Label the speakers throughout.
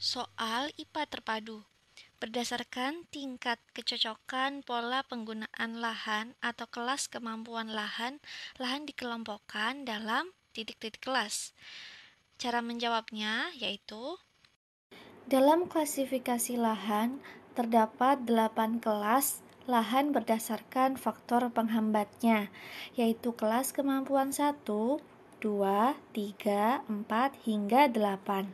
Speaker 1: Soal IPA terpadu berdasarkan tingkat kecocokan pola penggunaan lahan atau kelas kemampuan lahan, lahan dikelompokkan dalam titik-titik kelas. Cara menjawabnya yaitu dalam klasifikasi lahan, terdapat 8 kelas lahan berdasarkan faktor penghambatnya, yaitu kelas kemampuan 1, 2, 3, 4, hingga 8.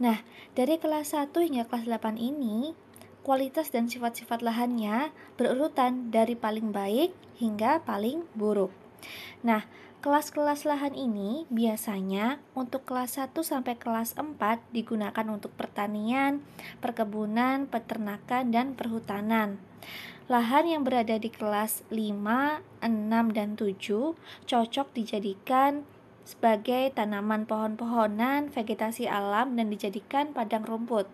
Speaker 1: Nah, dari kelas 1 hingga kelas 8 ini, kualitas dan sifat-sifat lahannya berurutan dari paling baik hingga paling buruk. Nah, Kelas-kelas lahan ini biasanya untuk kelas 1 sampai kelas 4 digunakan untuk pertanian, perkebunan, peternakan, dan perhutanan. Lahan yang berada di kelas 5, 6, dan 7 cocok dijadikan sebagai tanaman pohon-pohonan, vegetasi alam, dan dijadikan padang rumput.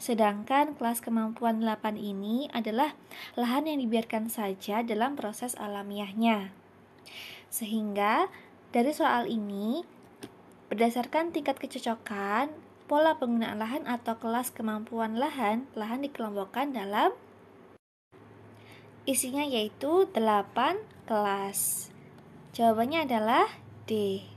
Speaker 1: Sedangkan kelas kemampuan 8 ini adalah lahan yang dibiarkan saja dalam proses alamiahnya. Sehingga dari soal ini, berdasarkan tingkat kecocokan, pola penggunaan lahan atau kelas kemampuan lahan, lahan dikelompokkan dalam isinya yaitu 8 kelas. Jawabannya adalah D.